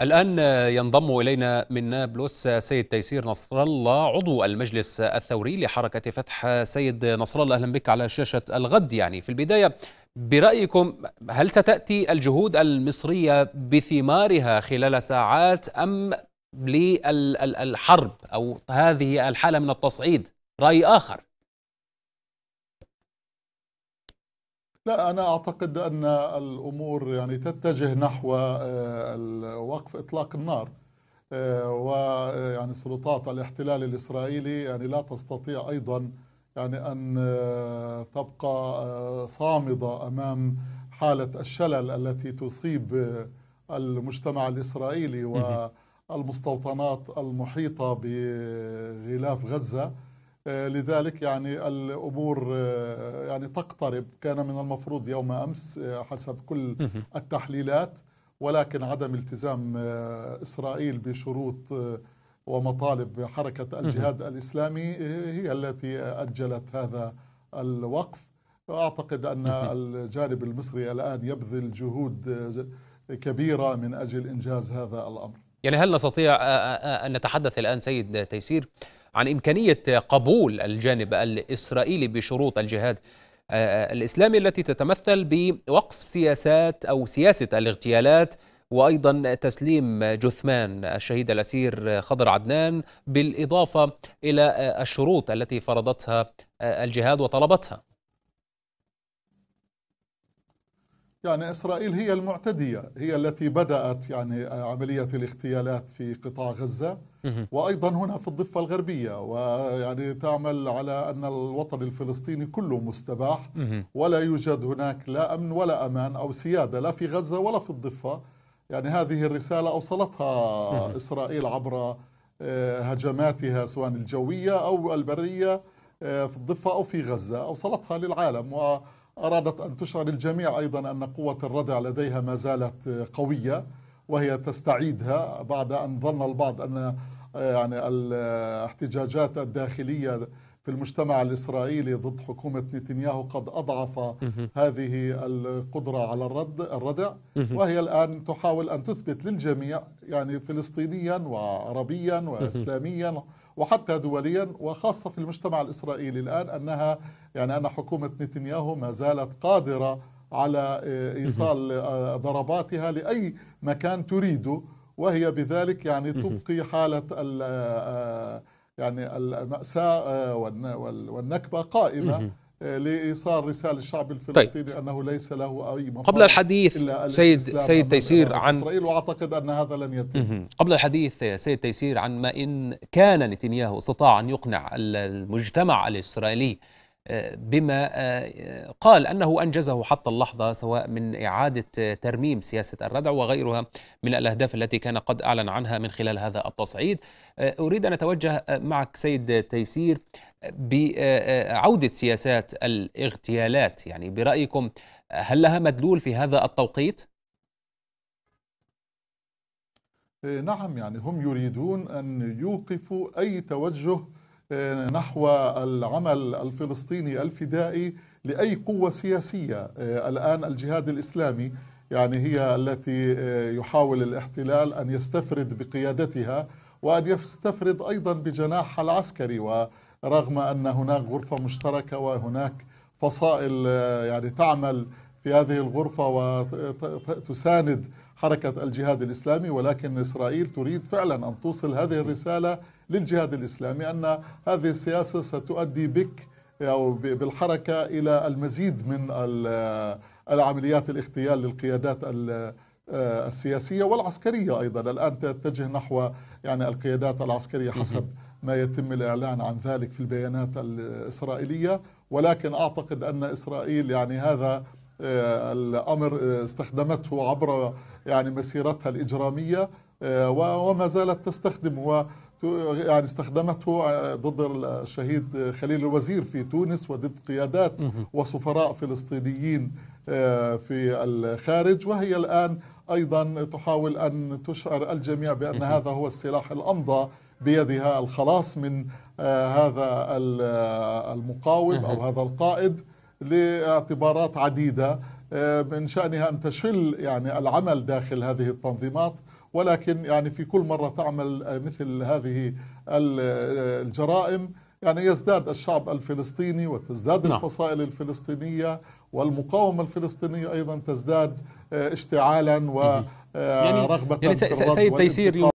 الآن ينضم إلينا من نابلس سيد تيسير نصر الله عضو المجلس الثوري لحركة فتح سيد نصر الله أهلا بك على شاشة الغد يعني في البداية برأيكم هل ستأتي الجهود المصرية بثمارها خلال ساعات أم للحرب أو هذه الحالة من التصعيد رأي آخر لا أنا أعتقد أن الأمور يعني تتجه نحو آه، وقف إطلاق النار آه، ويعني آه، سلطات الاحتلال الإسرائيلي يعني لا تستطيع أيضا يعني أن تبقى صامدة أمام حالة الشلل التي تصيب المجتمع الإسرائيلي والمستوطنات المحيطة بغلاف غزة آه، لذلك يعني الامور آه، يعني تقترب كان من المفروض يوم امس آه، حسب كل التحليلات ولكن عدم التزام اسرائيل بشروط ومطالب حركه الجهاد الاسلامي هي التي اجلت هذا الوقف اعتقد ان الجانب المصري الان يبذل جهود كبيره من اجل انجاز هذا الامر يعني هل نستطيع ان نتحدث الان سيد تيسير عن إمكانية قبول الجانب الإسرائيلي بشروط الجهاد آه، آه، الإسلامي التي تتمثل بوقف سياسات أو سياسة الاغتيالات وأيضا تسليم جثمان الشهيد الأسير خضر عدنان بالإضافة إلى الشروط التي فرضتها آه، الجهاد وطلبتها يعني إسرائيل هي المعتدية هي التي بدأت يعني عملية الاغتيالات في قطاع غزة وأيضا هنا في الضفة الغربية ويعني تعمل على أن الوطن الفلسطيني كله مستباح ولا يوجد هناك لا أمن ولا أمان أو سيادة لا في غزة ولا في الضفة يعني هذه الرسالة أوصلتها إسرائيل عبر آه، هجماتها سواء الجوية أو البرية آه، في الضفة أو في غزة أوصلتها للعالم و أرادت أن تشعر الجميع أيضا أن قوة الردع لديها ما زالت قوية وهي تستعيدها بعد أن ظن البعض أن آه، يعني الاحتجاجات الداخلية في المجتمع الإسرائيلي ضد حكومة نتنياهو قد أضعف هذه القدرة على الرد الردع وهي الآن تحاول أن تثبت للجميع يعني فلسطينيا وعربيا وإسلاميا وحتى دوليا وخاصة في المجتمع الإسرائيلي الآن أنها يعني أن حكومة نتنياهو ما زالت قادرة على آه، إيصال آه، ضرباتها لأي مكان تريده وهي بذلك يعني تبقي حالة آه، آه، يعني المأساة آه، والنكبة قائمة لإيصال رسالة الشعب طيب. الفلسطيني طيب. أنه ليس له أي قبل الحديث إلا سيد سيد تيسير عن إسرائيل وأعتقد أن هذا لن يتم قبل الحديث سيد تيسير عن ما إن كان نتنياهو استطاع أن يقنع المجتمع الإسرائيلي بما آه، قال انه انجزه حتى اللحظه سواء من اعاده آه، ترميم سياسه الردع وغيرها من الاهداف التي كان قد اعلن عنها من خلال هذا التصعيد. آه، اريد ان اتوجه معك سيد تيسير بعوده سياسات الاغتيالات، يعني برايكم هل لها مدلول في هذا التوقيت؟ إيه، نعم يعني هم يريدون ان يوقفوا اي توجه نحو العمل الفلسطيني الفدائي لأي قوة سياسية آه، الآن الجهاد الإسلامي يعني هي التي آه، يحاول الاحتلال أن يستفرد بقيادتها وأن يستفرد أيضا بجناحها العسكري ورغم أن هناك غرفة مشتركة وهناك فصائل آه، يعني تعمل في هذه الغرفة وتساند حركة الجهاد الإسلامي ولكن إسرائيل تريد فعلا أن توصل هذه الرسالة للجهاد الإسلامي أن هذه السياسة ستؤدي بك أو بالحركة إلى المزيد من العمليات الاغتيال للقيادات السياسية والعسكرية أيضا الآن تتجه نحو يعني القيادات العسكرية حسب ما يتم الإعلان عن ذلك في البيانات الإسرائيلية ولكن أعتقد أن إسرائيل يعني هذا الأمر استخدمته عبر يعني مسيرتها الإجرامية آه، وما زالت تستخدمه يعني استخدمته آه، ضد الشهيد خليل الوزير في تونس وضد قيادات وسفراء فلسطينيين آه، في الخارج وهي الآن أيضا تحاول أن تشعر الجميع بأن هذا هو السلاح الأمضى بيدها الخلاص من هذا المقاوم أو هذا القائد لاعتبارات عديدة آه، من شأنها أن تشل يعني العمل داخل هذه التنظيمات ولكن يعني في كل مرة تعمل آه، مثل هذه آه، الجرائم يعني يزداد الشعب الفلسطيني وتزداد نعم. الفصائل الفلسطينية والمقاومة الفلسطينية أيضا تزداد اشتعالا ورغبة يعني, يعني سيد تيسير